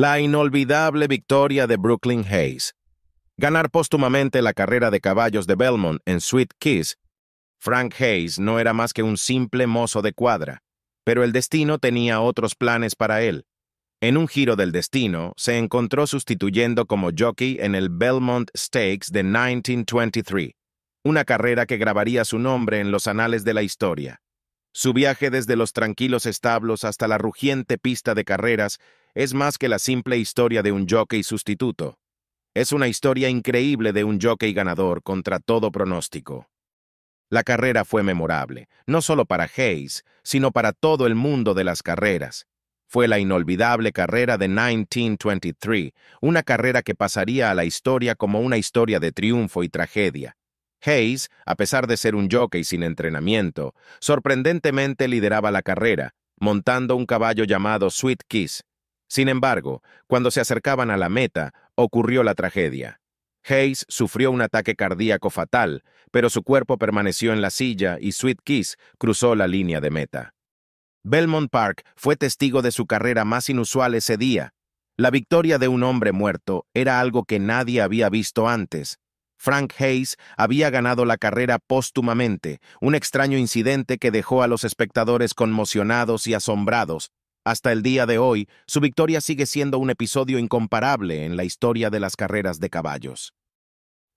la inolvidable victoria de Brooklyn Hayes, ganar póstumamente la carrera de caballos de Belmont en Sweet Kiss, Frank Hayes no era más que un simple mozo de cuadra, pero el destino tenía otros planes para él. En un giro del destino, se encontró sustituyendo como jockey en el Belmont Stakes de 1923, una carrera que grabaría su nombre en los anales de la historia. Su viaje desde los tranquilos establos hasta la rugiente pista de carreras es más que la simple historia de un jockey sustituto. Es una historia increíble de un jockey ganador contra todo pronóstico. La carrera fue memorable, no solo para Hayes, sino para todo el mundo de las carreras. Fue la inolvidable carrera de 1923, una carrera que pasaría a la historia como una historia de triunfo y tragedia. Hayes, a pesar de ser un jockey sin entrenamiento, sorprendentemente lideraba la carrera, montando un caballo llamado Sweet Kiss, sin embargo, cuando se acercaban a la meta, ocurrió la tragedia. Hayes sufrió un ataque cardíaco fatal, pero su cuerpo permaneció en la silla y Sweet Kiss cruzó la línea de meta. Belmont Park fue testigo de su carrera más inusual ese día. La victoria de un hombre muerto era algo que nadie había visto antes. Frank Hayes había ganado la carrera póstumamente, un extraño incidente que dejó a los espectadores conmocionados y asombrados, hasta el día de hoy, su victoria sigue siendo un episodio incomparable en la historia de las carreras de caballos.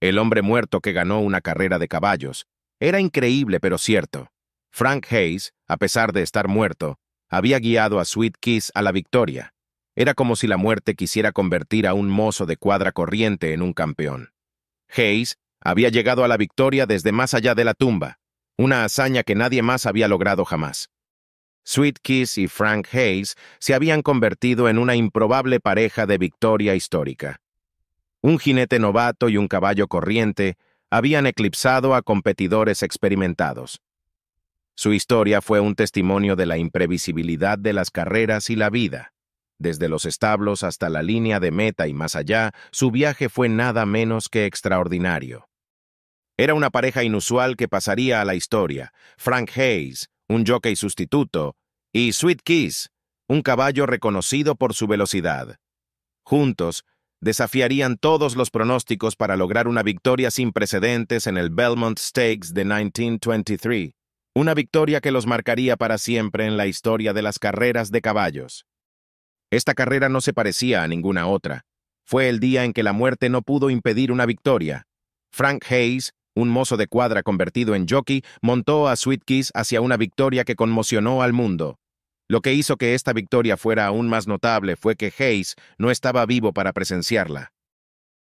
El hombre muerto que ganó una carrera de caballos era increíble pero cierto. Frank Hayes, a pesar de estar muerto, había guiado a Sweet Kiss a la victoria. Era como si la muerte quisiera convertir a un mozo de cuadra corriente en un campeón. Hayes había llegado a la victoria desde más allá de la tumba, una hazaña que nadie más había logrado jamás. Kiss y Frank Hayes se habían convertido en una improbable pareja de victoria histórica. Un jinete novato y un caballo corriente habían eclipsado a competidores experimentados. Su historia fue un testimonio de la imprevisibilidad de las carreras y la vida. Desde los establos hasta la línea de meta y más allá, su viaje fue nada menos que extraordinario. Era una pareja inusual que pasaría a la historia, Frank Hayes, un jockey sustituto, y Sweet Kiss, un caballo reconocido por su velocidad. Juntos, desafiarían todos los pronósticos para lograr una victoria sin precedentes en el Belmont Stakes de 1923, una victoria que los marcaría para siempre en la historia de las carreras de caballos. Esta carrera no se parecía a ninguna otra. Fue el día en que la muerte no pudo impedir una victoria. Frank Hayes un mozo de cuadra convertido en jockey, montó a Sweet Kiss hacia una victoria que conmocionó al mundo. Lo que hizo que esta victoria fuera aún más notable fue que Hayes no estaba vivo para presenciarla.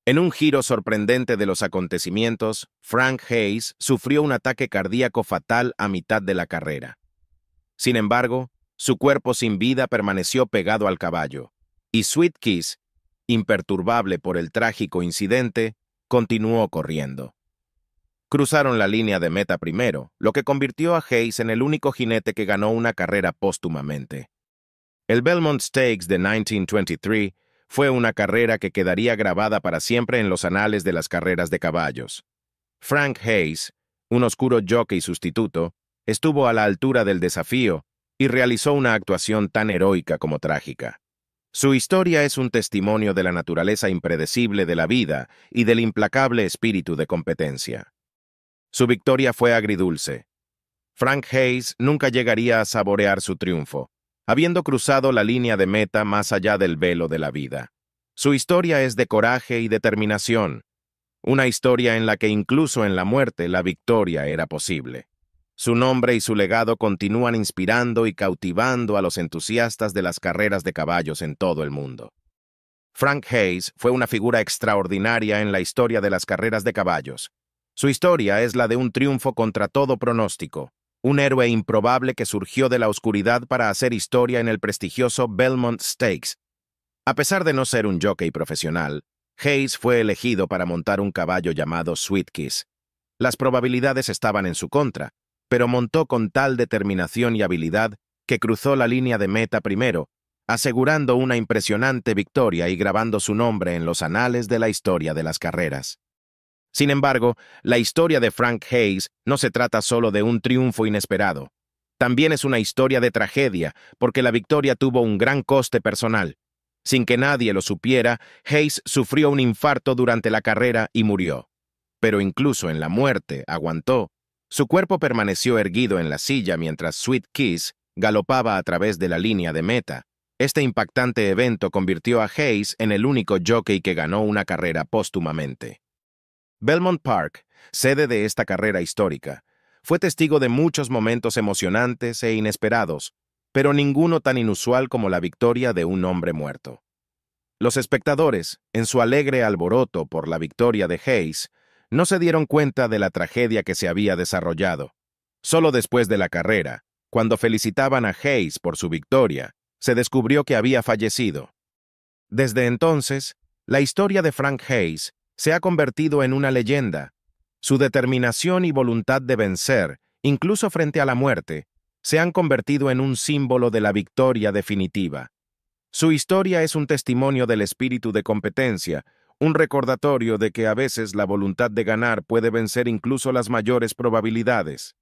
En un giro sorprendente de los acontecimientos, Frank Hayes sufrió un ataque cardíaco fatal a mitad de la carrera. Sin embargo, su cuerpo sin vida permaneció pegado al caballo, y Sweet Kiss, imperturbable por el trágico incidente, continuó corriendo. Cruzaron la línea de meta primero, lo que convirtió a Hayes en el único jinete que ganó una carrera póstumamente. El Belmont Stakes de 1923 fue una carrera que quedaría grabada para siempre en los anales de las carreras de caballos. Frank Hayes, un oscuro jockey sustituto, estuvo a la altura del desafío y realizó una actuación tan heroica como trágica. Su historia es un testimonio de la naturaleza impredecible de la vida y del implacable espíritu de competencia. Su victoria fue agridulce. Frank Hayes nunca llegaría a saborear su triunfo, habiendo cruzado la línea de meta más allá del velo de la vida. Su historia es de coraje y determinación, una historia en la que incluso en la muerte la victoria era posible. Su nombre y su legado continúan inspirando y cautivando a los entusiastas de las carreras de caballos en todo el mundo. Frank Hayes fue una figura extraordinaria en la historia de las carreras de caballos, su historia es la de un triunfo contra todo pronóstico, un héroe improbable que surgió de la oscuridad para hacer historia en el prestigioso Belmont Stakes. A pesar de no ser un jockey profesional, Hayes fue elegido para montar un caballo llamado Sweet Kiss. Las probabilidades estaban en su contra, pero montó con tal determinación y habilidad que cruzó la línea de meta primero, asegurando una impresionante victoria y grabando su nombre en los anales de la historia de las carreras. Sin embargo, la historia de Frank Hayes no se trata solo de un triunfo inesperado. También es una historia de tragedia, porque la victoria tuvo un gran coste personal. Sin que nadie lo supiera, Hayes sufrió un infarto durante la carrera y murió. Pero incluso en la muerte, aguantó. Su cuerpo permaneció erguido en la silla mientras Sweet Kiss galopaba a través de la línea de meta. Este impactante evento convirtió a Hayes en el único jockey que ganó una carrera póstumamente. Belmont Park, sede de esta carrera histórica, fue testigo de muchos momentos emocionantes e inesperados, pero ninguno tan inusual como la victoria de un hombre muerto. Los espectadores, en su alegre alboroto por la victoria de Hayes, no se dieron cuenta de la tragedia que se había desarrollado. Solo después de la carrera, cuando felicitaban a Hayes por su victoria, se descubrió que había fallecido. Desde entonces, la historia de Frank Hayes se ha convertido en una leyenda. Su determinación y voluntad de vencer, incluso frente a la muerte, se han convertido en un símbolo de la victoria definitiva. Su historia es un testimonio del espíritu de competencia, un recordatorio de que a veces la voluntad de ganar puede vencer incluso las mayores probabilidades.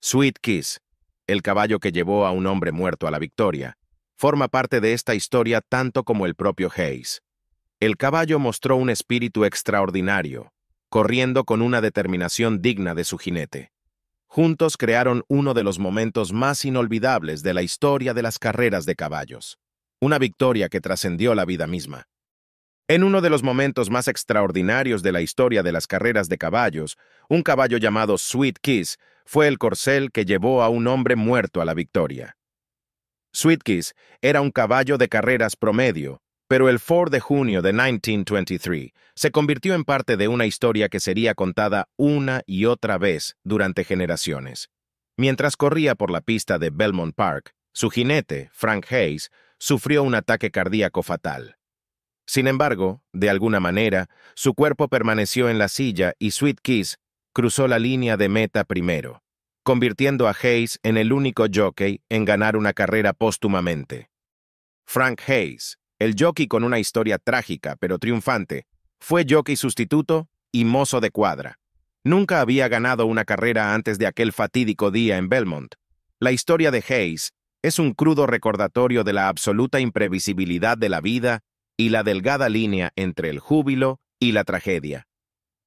Sweet Kiss, el caballo que llevó a un hombre muerto a la victoria, forma parte de esta historia tanto como el propio Hayes. El caballo mostró un espíritu extraordinario, corriendo con una determinación digna de su jinete. Juntos crearon uno de los momentos más inolvidables de la historia de las carreras de caballos, una victoria que trascendió la vida misma. En uno de los momentos más extraordinarios de la historia de las carreras de caballos, un caballo llamado Sweet Kiss fue el corcel que llevó a un hombre muerto a la victoria. Sweet Kiss era un caballo de carreras promedio, pero el 4 de junio de 1923 se convirtió en parte de una historia que sería contada una y otra vez durante generaciones. Mientras corría por la pista de Belmont Park, su jinete, Frank Hayes, sufrió un ataque cardíaco fatal. Sin embargo, de alguna manera, su cuerpo permaneció en la silla y Sweet Kiss cruzó la línea de meta primero, convirtiendo a Hayes en el único jockey en ganar una carrera póstumamente. Frank Hayes, el jockey con una historia trágica pero triunfante, fue jockey sustituto y mozo de cuadra. Nunca había ganado una carrera antes de aquel fatídico día en Belmont. La historia de Hayes es un crudo recordatorio de la absoluta imprevisibilidad de la vida y la delgada línea entre el júbilo y la tragedia.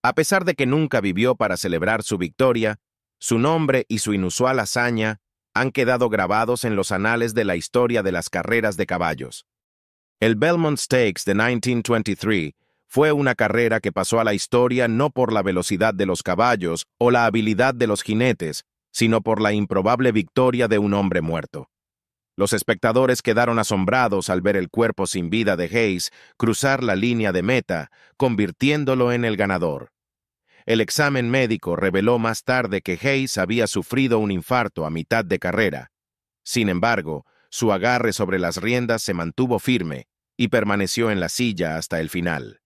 A pesar de que nunca vivió para celebrar su victoria, su nombre y su inusual hazaña han quedado grabados en los anales de la historia de las carreras de caballos. El Belmont Stakes de 1923 fue una carrera que pasó a la historia no por la velocidad de los caballos o la habilidad de los jinetes, sino por la improbable victoria de un hombre muerto. Los espectadores quedaron asombrados al ver el cuerpo sin vida de Hayes cruzar la línea de meta, convirtiéndolo en el ganador. El examen médico reveló más tarde que Hayes había sufrido un infarto a mitad de carrera. Sin embargo, su agarre sobre las riendas se mantuvo firme y permaneció en la silla hasta el final.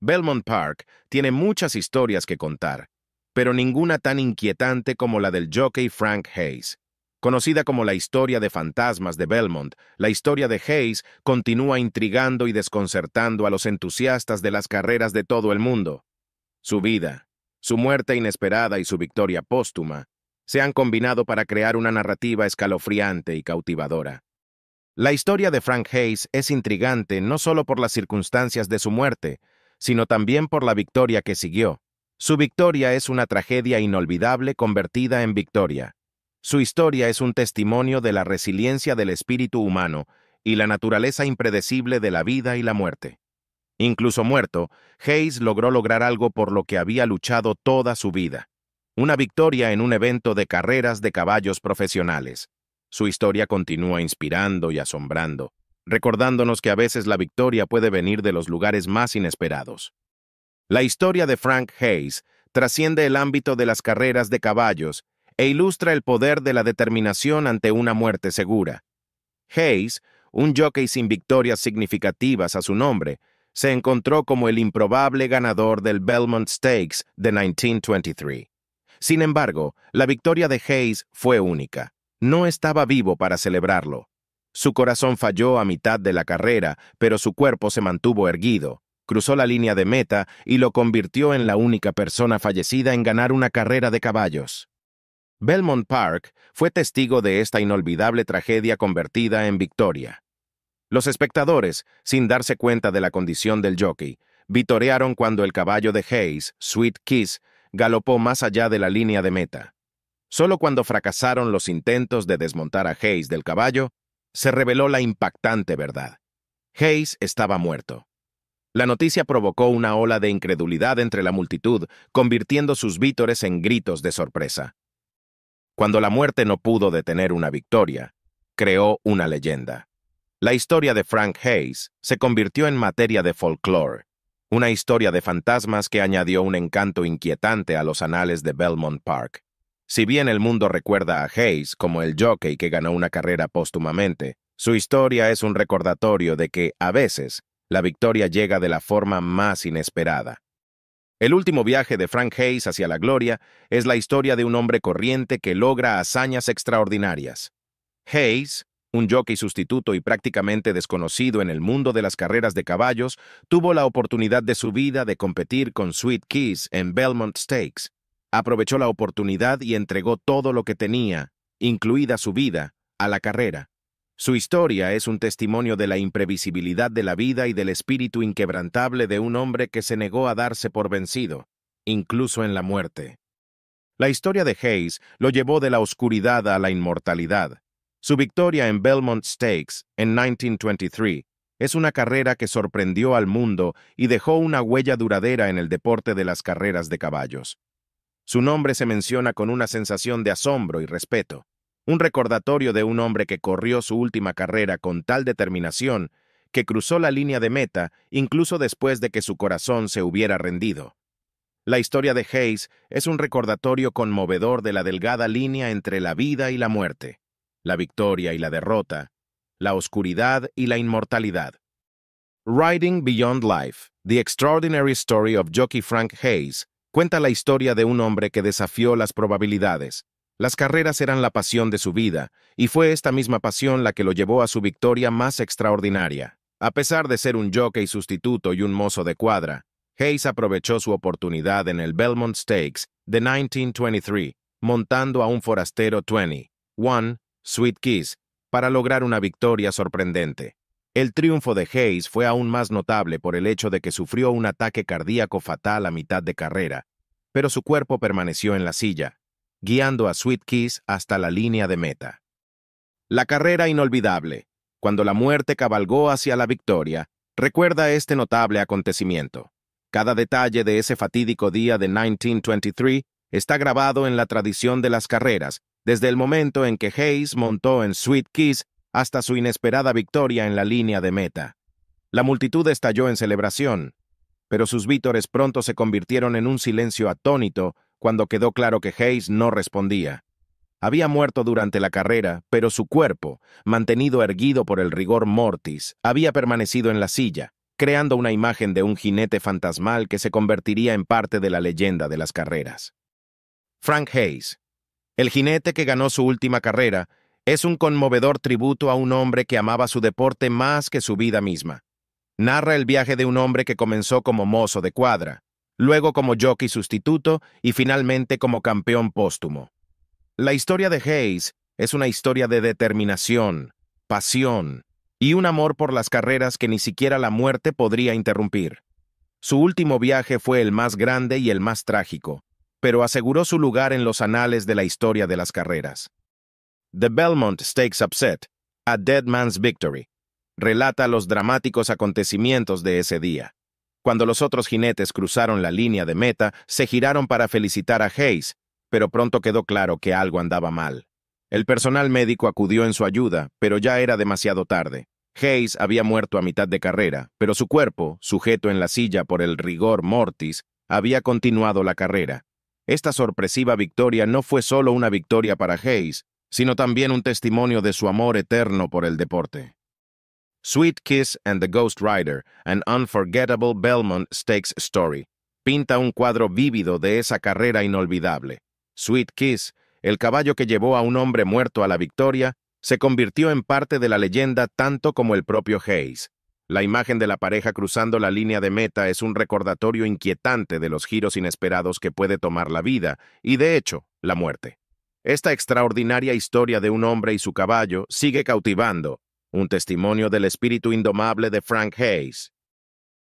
Belmont Park tiene muchas historias que contar, pero ninguna tan inquietante como la del jockey Frank Hayes. Conocida como la historia de fantasmas de Belmont, la historia de Hayes continúa intrigando y desconcertando a los entusiastas de las carreras de todo el mundo. Su vida, su muerte inesperada y su victoria póstuma se han combinado para crear una narrativa escalofriante y cautivadora. La historia de Frank Hayes es intrigante no solo por las circunstancias de su muerte, sino también por la victoria que siguió. Su victoria es una tragedia inolvidable convertida en victoria. Su historia es un testimonio de la resiliencia del espíritu humano y la naturaleza impredecible de la vida y la muerte. Incluso muerto, Hayes logró lograr algo por lo que había luchado toda su vida. Una victoria en un evento de carreras de caballos profesionales. Su historia continúa inspirando y asombrando, recordándonos que a veces la victoria puede venir de los lugares más inesperados. La historia de Frank Hayes trasciende el ámbito de las carreras de caballos e ilustra el poder de la determinación ante una muerte segura. Hayes, un jockey sin victorias significativas a su nombre, se encontró como el improbable ganador del Belmont Stakes de 1923. Sin embargo, la victoria de Hayes fue única no estaba vivo para celebrarlo. Su corazón falló a mitad de la carrera, pero su cuerpo se mantuvo erguido, cruzó la línea de meta y lo convirtió en la única persona fallecida en ganar una carrera de caballos. Belmont Park fue testigo de esta inolvidable tragedia convertida en victoria. Los espectadores, sin darse cuenta de la condición del jockey, vitorearon cuando el caballo de Hayes, Sweet Kiss, galopó más allá de la línea de meta. Solo cuando fracasaron los intentos de desmontar a Hayes del caballo, se reveló la impactante verdad. Hayes estaba muerto. La noticia provocó una ola de incredulidad entre la multitud, convirtiendo sus vítores en gritos de sorpresa. Cuando la muerte no pudo detener una victoria, creó una leyenda. La historia de Frank Hayes se convirtió en materia de folklore, una historia de fantasmas que añadió un encanto inquietante a los anales de Belmont Park. Si bien el mundo recuerda a Hayes como el jockey que ganó una carrera póstumamente, su historia es un recordatorio de que, a veces, la victoria llega de la forma más inesperada. El último viaje de Frank Hayes hacia la gloria es la historia de un hombre corriente que logra hazañas extraordinarias. Hayes, un jockey sustituto y prácticamente desconocido en el mundo de las carreras de caballos, tuvo la oportunidad de su vida de competir con Sweet Keys en Belmont Stakes, aprovechó la oportunidad y entregó todo lo que tenía, incluida su vida, a la carrera. Su historia es un testimonio de la imprevisibilidad de la vida y del espíritu inquebrantable de un hombre que se negó a darse por vencido, incluso en la muerte. La historia de Hayes lo llevó de la oscuridad a la inmortalidad. Su victoria en Belmont Stakes, en 1923, es una carrera que sorprendió al mundo y dejó una huella duradera en el deporte de las carreras de caballos. Su nombre se menciona con una sensación de asombro y respeto, un recordatorio de un hombre que corrió su última carrera con tal determinación que cruzó la línea de meta incluso después de que su corazón se hubiera rendido. La historia de Hayes es un recordatorio conmovedor de la delgada línea entre la vida y la muerte, la victoria y la derrota, la oscuridad y la inmortalidad. Riding Beyond Life, The Extraordinary Story of Jockey Frank Hayes, cuenta la historia de un hombre que desafió las probabilidades. Las carreras eran la pasión de su vida, y fue esta misma pasión la que lo llevó a su victoria más extraordinaria. A pesar de ser un jockey sustituto y un mozo de cuadra, Hayes aprovechó su oportunidad en el Belmont Stakes de 1923, montando a un forastero 20, One Sweet Kiss, para lograr una victoria sorprendente. El triunfo de Hayes fue aún más notable por el hecho de que sufrió un ataque cardíaco fatal a mitad de carrera, pero su cuerpo permaneció en la silla, guiando a Sweet Kiss hasta la línea de meta. La carrera inolvidable, cuando la muerte cabalgó hacia la victoria, recuerda este notable acontecimiento. Cada detalle de ese fatídico día de 1923 está grabado en la tradición de las carreras, desde el momento en que Hayes montó en Sweet Kiss hasta su inesperada victoria en la línea de meta. La multitud estalló en celebración, pero sus vítores pronto se convirtieron en un silencio atónito cuando quedó claro que Hayes no respondía. Había muerto durante la carrera, pero su cuerpo, mantenido erguido por el rigor mortis, había permanecido en la silla, creando una imagen de un jinete fantasmal que se convertiría en parte de la leyenda de las carreras. Frank Hayes, el jinete que ganó su última carrera es un conmovedor tributo a un hombre que amaba su deporte más que su vida misma. Narra el viaje de un hombre que comenzó como mozo de cuadra, luego como jockey sustituto y finalmente como campeón póstumo. La historia de Hayes es una historia de determinación, pasión y un amor por las carreras que ni siquiera la muerte podría interrumpir. Su último viaje fue el más grande y el más trágico, pero aseguró su lugar en los anales de la historia de las carreras. The Belmont Stakes Upset, A Dead Man's Victory, relata los dramáticos acontecimientos de ese día. Cuando los otros jinetes cruzaron la línea de meta, se giraron para felicitar a Hayes, pero pronto quedó claro que algo andaba mal. El personal médico acudió en su ayuda, pero ya era demasiado tarde. Hayes había muerto a mitad de carrera, pero su cuerpo, sujeto en la silla por el rigor mortis, había continuado la carrera. Esta sorpresiva victoria no fue solo una victoria para Hayes, sino también un testimonio de su amor eterno por el deporte. Sweet Kiss and the Ghost Rider, an unforgettable Belmont Stakes Story, pinta un cuadro vívido de esa carrera inolvidable. Sweet Kiss, el caballo que llevó a un hombre muerto a la victoria, se convirtió en parte de la leyenda tanto como el propio Hayes. La imagen de la pareja cruzando la línea de meta es un recordatorio inquietante de los giros inesperados que puede tomar la vida y, de hecho, la muerte. Esta extraordinaria historia de un hombre y su caballo sigue cautivando, un testimonio del espíritu indomable de Frank Hayes,